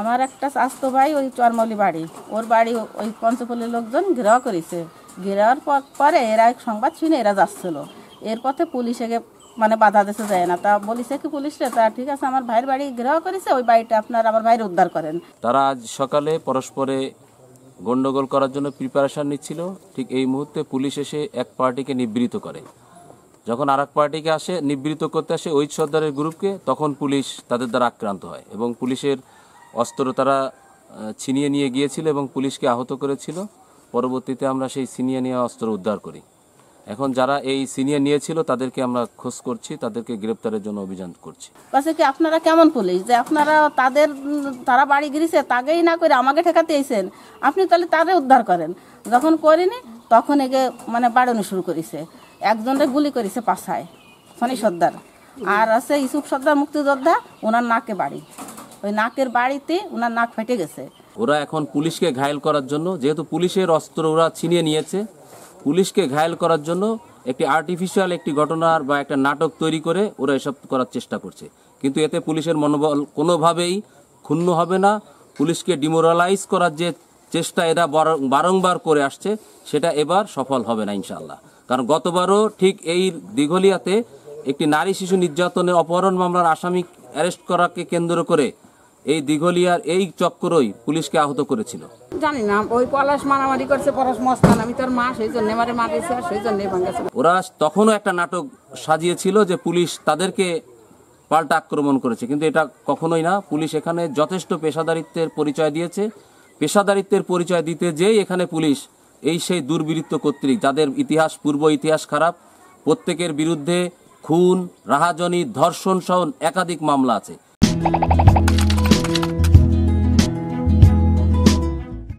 আমার একটা স্বাস্থ্য ভাই ওই চরমলি বাড়ি ওর বাড়ি ওই পঞ্চপল্লীর লোকজন ঘেরাও করেছে ঘেরাওয়ার পরে এরা সংবাদ শুনে এরা যাচ্ছিল এর পথে পুলিশ এগে মানে বাধা দেশে যায় না তা বলিছে কি পুলিশে তা ঠিক আছে আমার ভাইয়ের বাড়ি ঘেরাও করেছে ওই বাড়িটা আপনার আমার ভাইয়ের উদ্ধার করেন তারা আজ সকালে পরস্পরে গন্ডগোল করার জন্য প্রিপারেশান নিচ্ছিল ঠিক এই মুহূর্তে পুলিশ এসে এক পার্টিকে নিবৃত করে যখন আর পার্টিকে আসে নিবৃত করতে আসে ওই সর্দারের গ্রুপকে তখন পুলিশ তাদের দ্বারা আক্রান্ত হয় এবং পুলিশের অস্ত্র তারা ছিনিয়ে নিয়ে গিয়েছিল এবং পুলিশকে আহত করেছিল পরবর্তীতে আমরা সেই ছিনিয়ে নেওয়া অস্ত্র উদ্ধার করি এখন যারা এই সিনিয়র নিয়েছিল তাদেরকে আমরা খোঁজ করছি তাদেরকে গ্রেপ্তারের জন্য অভিযান করছি আচ্ছা কি আপনারা কেমন পুলিশ যে আপনারা তাদের তারা বাড়ি গিয়েছে তাকেই না করে আমাকে ঠেকাতে এসেন আপনি তাহলে তাদের উদ্ধার করেন যখন করিনি তখন একে মানে বাড়ানো শুরু করেছে একজনরে গুলি করেছে পাশায় ফনি সর্দার আর আছে ইসুফ সর্দার মুক্তিযোদ্ধা ওনার নাকে বাড়ি ওই নাকের বাড়িতে ওনার নাক ফেটে গেছে ওরা এখন পুলিশকে ঘায়ল করার জন্য যেহেতু পুলিশের অস্ত্র ওরা ছিনিয়ে নিয়েছে পুলিশকে ঘায়ল করার জন্য একটি আর্টিফিশিয়াল একটি ঘটনার বা একটা নাটক তৈরি করে ওরা এসব করার চেষ্টা করছে কিন্তু এতে পুলিশের মনোবল কোনোভাবেই ক্ষুণ্ণ হবে না পুলিশকে ডিমোরালাইজ করার যে চেষ্টা এরা বারংবার করে আসছে সেটা এবার সফল হবে না ইনশাল্লাহ কারণ গতবারও ঠিক এই দীঘলিয়াতে একটি নারী শিশু নির্যাতনের অপহরণ মামলার আসামি অ্যারেস্ট করাকে কেন্দ্র করে এই দীঘলিয়ার এই চক্করই পুলিশকে আহত করেছিল জানি না ওই পলাশ মারামারি করছে পলাশ মস্তান আমি তোর মা সেই জন্য মারে মারিয়েছে আর সেই জন্যই ওরা তখনও একটা নাটক সাজিয়েছিল যে পুলিশ তাদেরকে পাল্টা আক্রমণ করেছে কিন্তু এটা কখনোই না পুলিশ এখানে যথেষ্ট পেশাদারিত্বের পরিচয় দিয়েছে পেশাদারিত্বের পরিচয় দিতে যেই এখানে পুলিশ এই সেই দুর্বৃত্ত কর্তৃক যাদের ইতিহাস পূর্ব ইতিহাস খারাপ প্রত্যেকের বিরুদ্ধে খুন রাহাজনী ধর্ষণ সহ একাধিক মামলা আছে